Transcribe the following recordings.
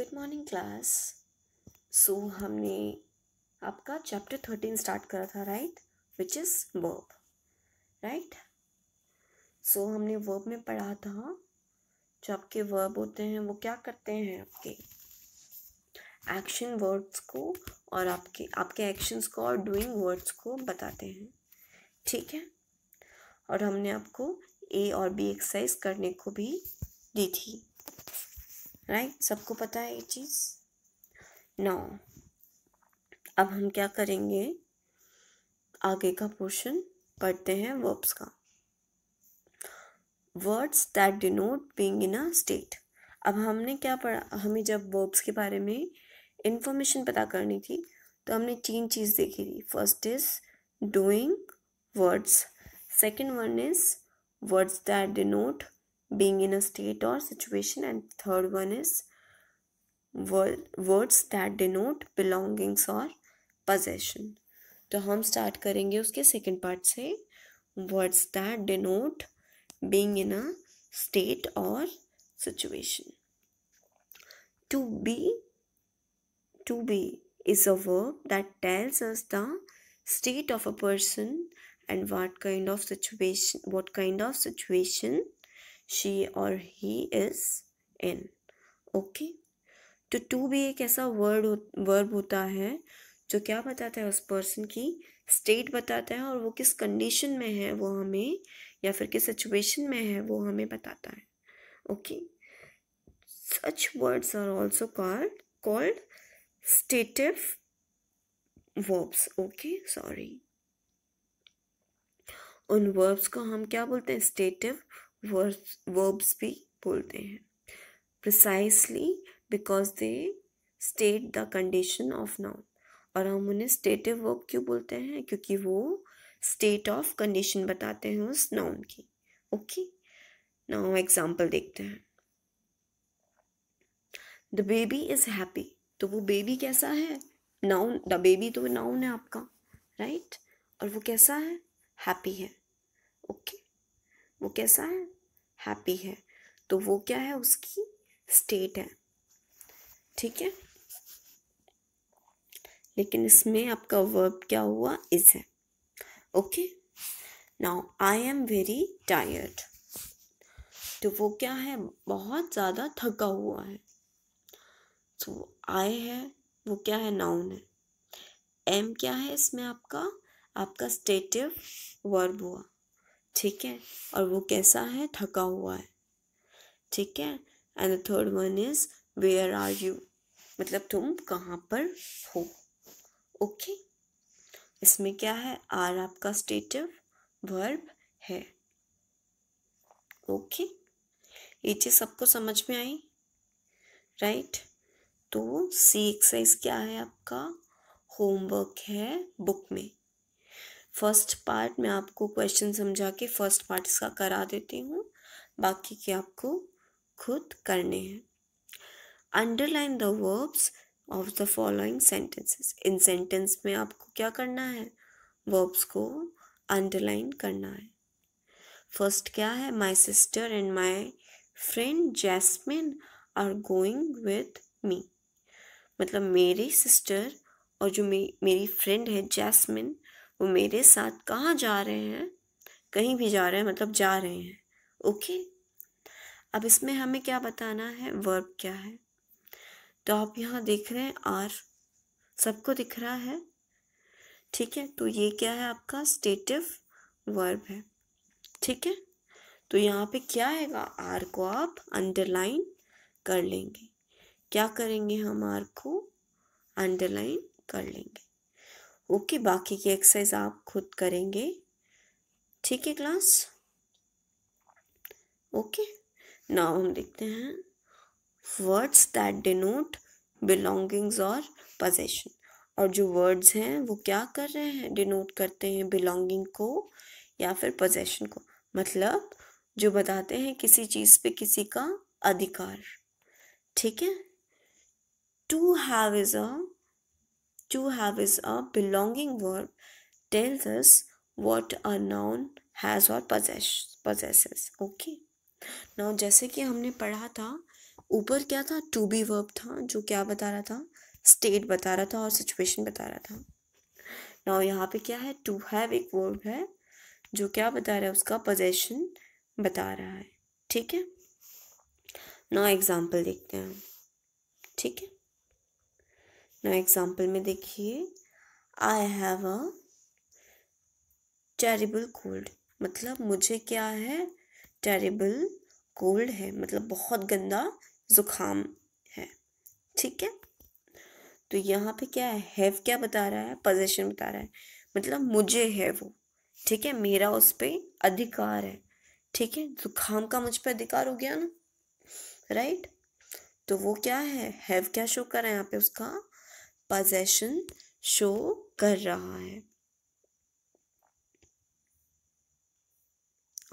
Good morning class so हमने आपका chapter thirteen start करा था right which is verb right so हमने वर्ब में पढ़ा था जो आपके वर्ब होते हैं वो क्या करते हैं आपके एक्शन वर्ड्स को और आपके आपके एक्शंस को और डूइंग वर्ड्स को बताते हैं ठीक है और हमने आपको ए और बी एक्सरसाइज करने को भी दी थी राइट सबको पता है ये चीज़ नौ अब हम क्या करेंगे आगे का पोर्शन पढ़ते हैं वर्ब्स का words that denote being in a state अब हमने क्या पढ़ा हमें जब वर्ब्स के बारे में इंफॉर्मेशन पता करनी थी तो हमने तीन चीज़ देखी थी first is doing words second one is words that denote being in a state or situation and third one is words that denote belongings or possession. तो हम स्टार्ट करेंगे उसके सेकेंड पार्ट से words that denote being in a state और situation to be to be is a verb that tells us the state of a person and what kind of situation what kind of situation she और he is in okay तो to be एक ऐसा word verb होता है जो क्या बताता है उस पर्सन की स्टेट बताता है और वो किस कंडीशन में है वो हमें या फिर किस सिचुएशन में है वो हमें बताता है okay such words are also called called stative verbs okay sorry उन वर्ब्स को हम क्या बोलते हैं स्टेटिव वर्ब्स भी बोलते हैं precisely because they state the condition of noun और हम उन्हें स्टेटिव वर्ब क्यों बोलते हैं क्योंकि वो स्टेट ऑफ कंडीशन बताते हैं उस नाउन की ओके नाउ एग्जाम्पल देखते हैं द बेबी इज हैप्पी तो वो बेबी कैसा है नाउन द बेबी तो नाउन है आपका राइट right? और वो कैसा है हैप्पी है ओके okay. वो कैसा है हैप्पी है तो वो क्या है उसकी स्टेट है ठीक है लेकिन इसमें आपका वर्ब क्या हुआ इज है okay now I am very tired तो वो क्या है बहुत ज़्यादा थका हुआ है तो आई है वो क्या है नाउन है एम क्या है इसमें आपका आपका स्टेटिव वर्ब हुआ ठीक है और वो कैसा है थका हुआ है ठीक है and the third one is where are you मतलब तुम कहाँ पर हो ओके okay? इसमें क्या है आर आपका स्टेटिव वर्ब है ओके okay? ये चीज़ सबको समझ में आई राइट right? तो सी एक्सरसाइज क्या है आपका होमवर्क है बुक में फर्स्ट पार्ट मैं आपको क्वेश्चन समझा के फर्स्ट पार्ट इसका करा देती हूँ बाकी के आपको खुद करने हैं underline the verbs of the following sentences इन सेंटेंस में आपको क्या करना है वर्ब्स को अंडरलाइन करना है फर्स्ट क्या है my sister and my friend Jasmine are going with me मतलब मेरी सिस्टर और जो मे मेरी फ्रेंड है जैस्मिन वो मेरे साथ कहाँ जा रहे हैं कहीं भी जा रहे हैं मतलब जा रहे हैं ओके अब इसमें हमें क्या बताना है वर्ब क्या है तो आप यहाँ देख रहे हैं आर सबको दिख रहा है ठीक है तो ये क्या है आपका स्टेटिव वर्ब है ठीक है तो यहाँ पे क्या आएगा आर को आप अंडरलाइन कर लेंगे क्या करेंगे हम आर को अंडरलाइन कर लेंगे ओके बाकी की एक्सरसाइज आप खुद करेंगे ठीक है क्लास ओके नाउ हम देखते हैं वर्ड्स दैट डिनोट बिलोंगिंग्स और पोजेशन और जो वर्ड्स हैं वो क्या कर रहे हैं डिनोट करते हैं बिलोंगिंग को या फिर पोजेशन को मतलब जो बताते हैं किसी चीज़ पे किसी का अधिकार ठीक है to have is a To have is a belonging verb, tells us what a noun has or possess, possesses. Okay. Now जैसे कि हमने पढ़ा था ऊपर क्या था टू बी वर्ब था जो क्या बता रहा था स्टेट बता रहा था और सिचुएशन बता रहा था नाउ यहाँ पे क्या है टू हैव एक वर्ब है जो क्या बता रहा है उसका पोजेशन बता रहा है ठीक है नाउ एग्जाम्पल देखते हैं ठीक है ना एग्जाम्पल में देखिए I have a terrible cold मतलब मुझे क्या है टेरिबल कोल्ड है मतलब बहुत गंदा जुखाम है ठीक है तो यहाँ पे क्या है हैव क्या बता रहा है पोजेशन बता रहा है मतलब मुझे है वो ठीक है मेरा उस पर अधिकार है ठीक है जुकाम का मुझ पर अधिकार हो गया ना राइट तो वो क्या है हैव क्या शो कर रहा है यहाँ पे उसका पजेशन शो कर रहा है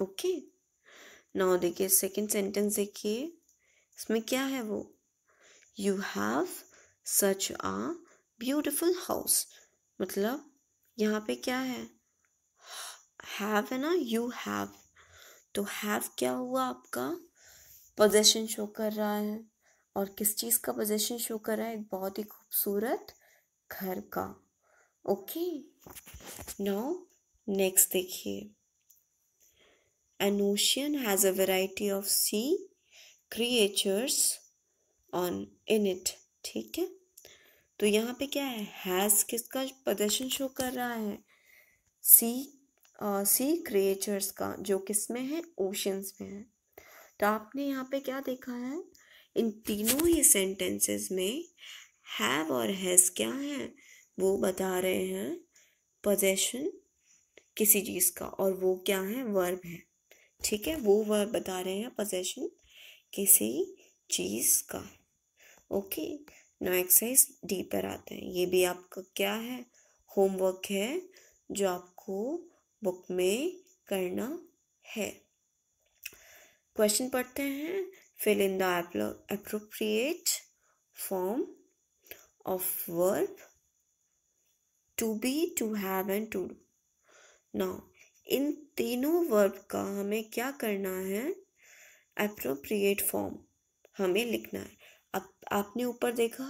ओके नाउ देखिए सेकेंड सेंटेंस देखिए इसमें क्या है वो you have such a beautiful house मतलब यहाँ पे क्या है हैव है ना यू हैव तो हैव क्या हुआ आपका पोजेशन शो कर रहा है और किस चीज़ का पोजेशन शो कर रहा है एक बहुत ही खूबसूरत घर का ओके नाउ नेक्स्ट देखिए an ocean has a variety of sea creatures on in it ठीक है तो यहाँ पे क्या है हैज़ किसका प्रदर्शन शो कर रहा है सी सी क्रिएचर्स का जो किस में है ओशंस में है तो आपने यहाँ पे क्या देखा है इन तीनों ही सेंटेंसेस में हैव और हैज़ क्या है वो बता रहे हैं पोजेशन किसी चीज़ का और वो क्या है वर्ब है ठीक है वो वर्ब बता रहे हैं पोजेशन किसी चीज़ का ओके नो एक्सरसाइज डी पर आते हैं ये भी आपका क्या है होमवर्क है जो आपको बुक में करना है क्वेश्चन पढ़ते हैं fill in the appropriate form of verb to be to have and to do now इन तीनों वर्ब का हमें क्या करना है अप्रोप्रिएट फॉर्म हमें लिखना है अब आपने ऊपर देखा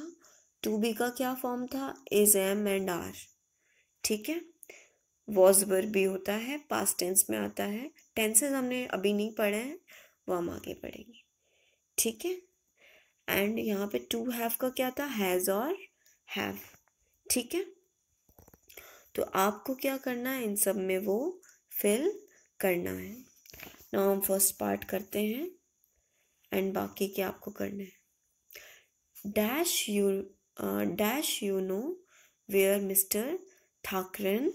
टू बी का क्या फॉर्म था इज एम एंड आर ठीक है वॉज वर्ब भी होता है पास्ट टेंस में आता है टेंसेज हमने अभी नहीं पढ़े हैं वो हम आगे पढ़ेंगे ठीक है एंड यहाँ पे टू हैव का क्या था हैज़ और हैव ठीक है तो आपको क्या करना है इन सब में वो फिल करना है ना हम फर्स्ट पार्ट करते हैं एंड बाकी क्या आपको करना है dash you dash you know where Mister Thakran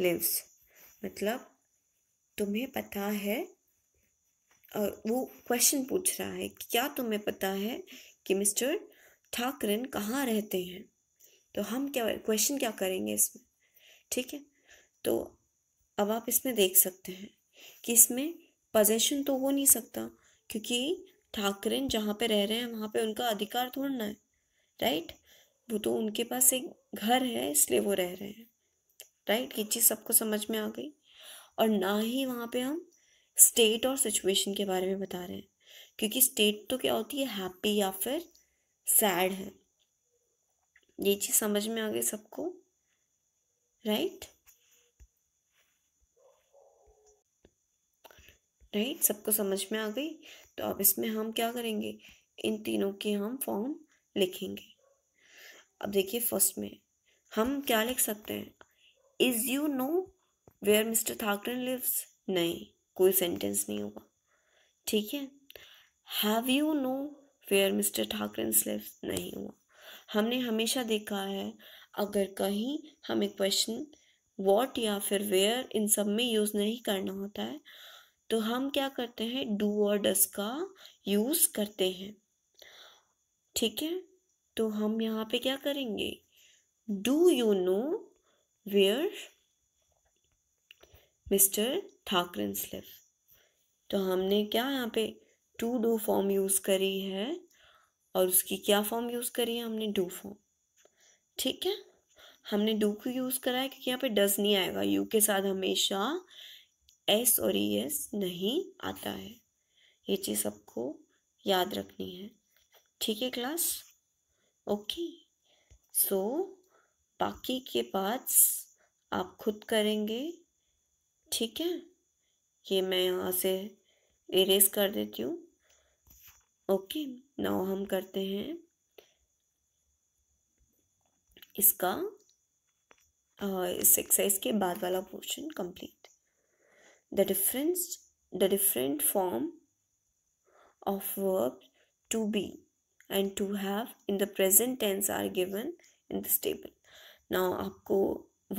lives मतलब तुम्हें पता है वो क्वेश्चन पूछ रहा है क्या तुम्हें पता है कि मिस्टर ठाकरन कहाँ रहते हैं तो हम क्या क्वेश्चन क्या करेंगे इसमें ठीक है तो अब आप इसमें देख सकते हैं कि इसमें पजेशन तो हो नहीं सकता क्योंकि ठाकरन जहाँ पे रह रहे हैं वहाँ पे उनका अधिकार थोड़ना है राइट वो तो उनके पास एक घर है इसलिए वो रह रहे हैं राइट ये चीज़ सबको समझ में आ गई और ना ही वहाँ पे हम स्टेट और सिचुएशन के बारे में बता रहे हैं क्योंकि स्टेट तो क्या होती है हैप्पी या फिर सैड है ये चीज़ समझ में आ गई सबको राइट राइट सबको समझ में आ गई तो अब इसमें हम क्या करेंगे इन तीनों के हम फॉर्म लिखेंगे अब देखिए फर्स्ट में हम क्या लिख सकते हैं is you know where Mister Thakran lives नहीं कोई सेंटेंस नहीं होगा ठीक है have you know where Mister Thackeray स्लिव नहीं हुआ हमने हमेशा देखा है अगर कहीं हमें क्वेश्चन वॉट या फिर वेयर इन सब में यूज़ नहीं करना होता है तो हम क्या करते हैं डू और डस का यूज़ करते हैं ठीक है तो हम यहाँ पे क्या करेंगे do you know where Mister Thakran स्लिफ तो हमने क्या यहाँ पे टू डू फॉर्म यूज़ करी है और उसकी क्या फॉर्म यूज़ करी है हमने डू फॉर्म ठीक है हमने डू को यूज़ करा है क्योंकि यहाँ पे डज नहीं आएगा यू के साथ हमेशा एस और ई e एस नहीं आता है ये चीज़ सबको याद रखनी है ठीक है क्लास ओके सो बाकी के पार्ट्स आप खुद करेंगे ठीक है ये मैं यहाँ से इरेज कर देती हूँ ओके नाउ हम करते हैं इसका इस एक्सरसाइज के बाद वाला portion complete the difference the different form of verb to be and to have in the present tense are given in this table now आपको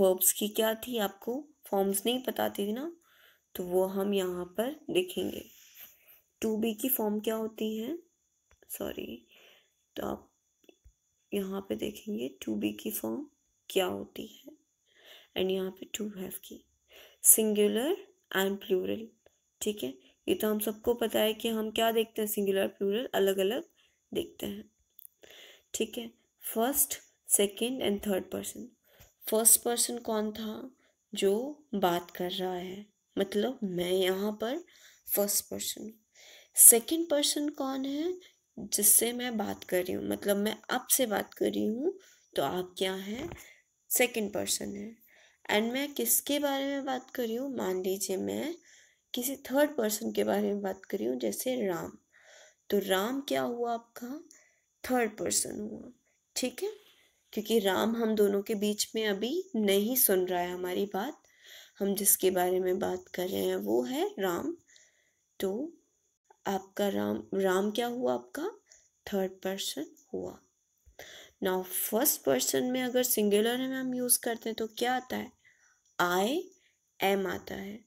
वर्ब्स की क्या थी आपको फॉर्म्स नहीं बताती थी ना तो वो हम यहाँ पर देखेंगे टू बी की फॉर्म क्या होती है सॉरी तो आप यहाँ पे देखेंगे टू बी की फॉर्म क्या होती है एंड यहाँ पे टू हैव की सिंगुलर एंड प्लूरल ठीक है ये तो हम सबको पता है कि हम क्या देखते हैं सिंगुलर प्लूरल अलग अलग देखते हैं ठीक है first second and third person first person कौन था जो बात कर रहा है मतलब मैं यहाँ पर फर्स्ट पर्सन हूँ सेकेंड पर्सन कौन है जिससे मैं बात कर रही हूँ मतलब मैं आपसे बात कर रही हूँ तो आप क्या हैं सेकेंड पर्सन है एंड मैं किसके बारे में बात कर रही हूँ मान लीजिए मैं किसी थर्ड पर्सन के बारे में बात कर रही हूँ जैसे राम तो राम क्या हुआ आपका थर्ड पर्सन हुआ ठीक है क्योंकि राम हम दोनों के बीच में अभी नहीं सुन रहा है हमारी बात हम जिसके बारे में बात कर रहे हैं वो है राम तो आपका राम राम क्या हुआ आपका थर्ड पर्सन हुआ नाउ फर्स्ट पर्सन में अगर सिंगुलर में हम यूज़ करते हैं तो क्या आता है आई एम आता है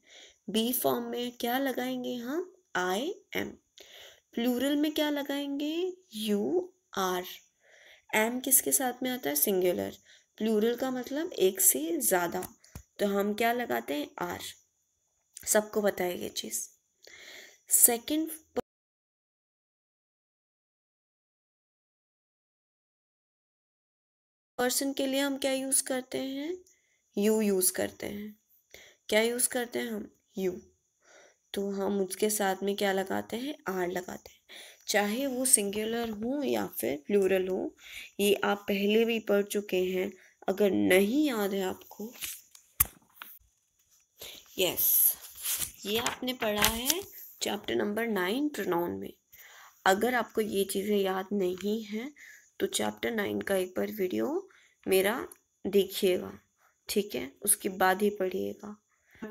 बी फॉर्म में क्या लगाएंगे हम आई एम प्लूरल में क्या लगाएंगे यू आर एम किसके साथ में आता है सिंगुलर प्लूरल का मतलब एक से ज़्यादा तो हम क्या लगाते हैं आर सबको है ये चीज़ सेकंड पर्सन के लिए हम क्या यूज़ करते हैं यू यूज़ करते हैं क्या यूज़ करते हैं हम यू तो हम उसके साथ में क्या लगाते हैं आर लगाते हैं चाहे वो सिंगुलर हो या फिर प्लूरल हो ये आप पहले भी पढ़ चुके हैं अगर नहीं याद है आपको यस ये आपने पढ़ा है चैप्टर नंबर नाइन प्रोनाउन में अगर आपको ये चीज़ें याद नहीं हैं तो चैप्टर नाइन का एक बार वीडियो मेरा देखिएगा ठीक है उसके बाद ही पढ़िएगा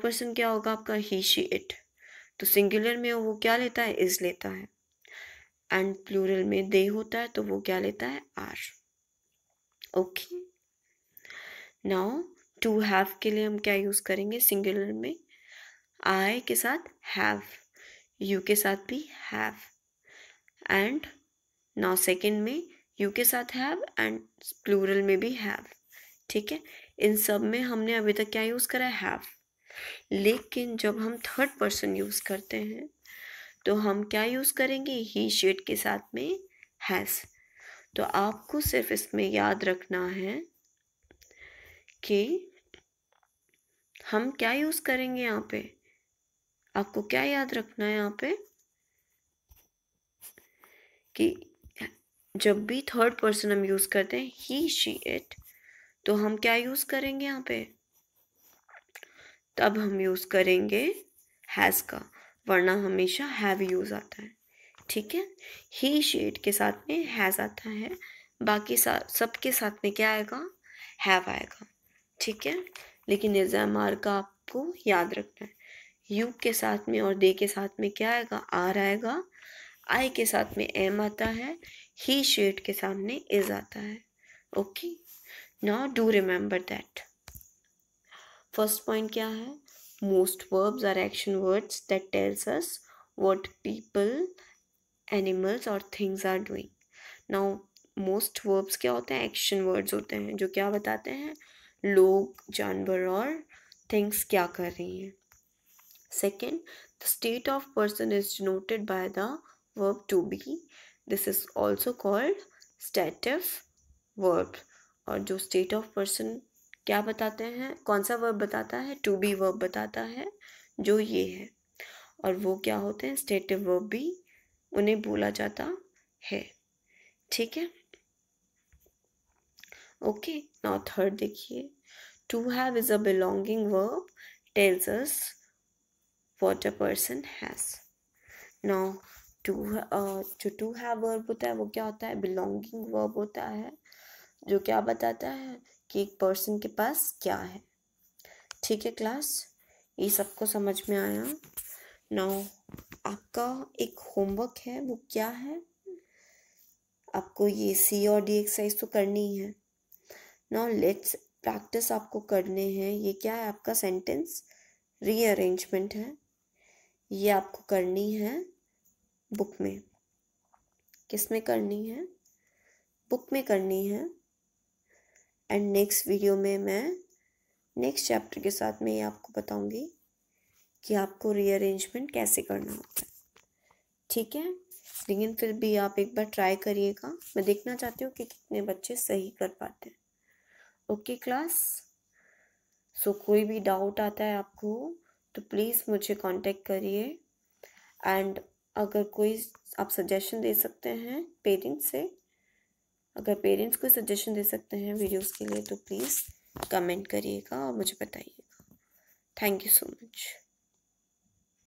पर्सन क्या होगा आपका ही शी इट तो सिंगुलर में वो क्या लेता है इज़ लेता है एंड प्लूरल में दे होता है तो वो क्या लेता है are okay now to have के लिए हम क्या यूज़ करेंगे सिंगुलर में आई के साथ हैव यू के साथ भी हैव एंड नाउ सेकेंड में यू के साथ हैव एंड प्लूरल में भी हैव ठीक है इन सब में हमने अभी तक क्या यूज़ करा है हैव लेकिन जब हम थर्ड पर्सन यूज़ करते हैं तो हम क्या यूज़ करेंगे ही शेड के साथ में हैज़ तो आपको सिर्फ इसमें याद रखना है कि हम क्या यूज़ करेंगे यहाँ पे आपको क्या याद रखना है यहाँ पे कि जब भी थर्ड पर्सन हम यूज़ करते हैं ही शी इट तो हम क्या यूज़ करेंगे यहाँ पे तब हम यूज़ करेंगे हैज़ का वरना हमेशा हैव यूज़ आता है ठीक है ही शेड के साथ में हैज़ आता है बाकी सा सब के साथ में क्या आएगा हैव आएगा ठीक है लेकिन निजाम आर का आपको याद रखना है यू के साथ में और दे के साथ में क्या आएगा आर आएगा आई के साथ में एम आता है ही शेड के सामने इज आता है okay now do remember that first point क्या है Most verbs are action words that tells us what people, animals or things are doing. Now most verbs क्या होते हैं एक्शन वर्ड्स होते हैं जो क्या बताते हैं लोग जानवर और थिंग्स क्या कर रही हैं second the state of person is denoted by the verb to be this is also called stative verb और जो स्टेट ऑफ पर्सन क्या बताते हैं कौन सा वर्ब बताता है टू बी वर्ब बताता है जो ये है और वो क्या होते हैं स्टेटिव वर्ब भी उन्हें बोला जाता है ठीक है ओके नाउ थर्ड देखिए to have is a belonging verb tells us what a person has now to जो टू हैव वर्ब होता है वो क्या होता है बिलोंगिंग वर्ब होता है जो क्या बताता है कि एक पर्सन के पास क्या है ठीक है क्लास ये सबको समझ में आया नाउ आपका एक होमवर्क है वो क्या है आपको ये सी और डी एक्सरसाइज तो करनी है नौ लेट्स प्रैक्टिस आपको करने हैं ये क्या है आपका सेंटेंस रीअरेंजमेंट है ये आपको करनी है बुक में किस में करनी है बुक में करनी है एंड नेक्स्ट वीडियो में मैं नेक्स्ट चैप्टर के साथ मैं ये आपको बताऊंगी कि आपको रीअरेंजमेंट कैसे करना होता है ठीक है लेकिन फिर भी आप एक बार ट्राई करिएगा मैं देखना चाहती हूँ कि कितने बच्चे सही कर पाते हैं ओके क्लास सो कोई भी डाउट आता है आपको तो प्लीज़ मुझे कांटेक्ट करिए एंड अगर कोई आप सजेशन दे सकते हैं पेरेंट्स से अगर पेरेंट्स कोई सजेशन दे सकते हैं वीडियोस के लिए तो प्लीज़ कमेंट करिएगा और मुझे बताइएगा थैंक यू सो मच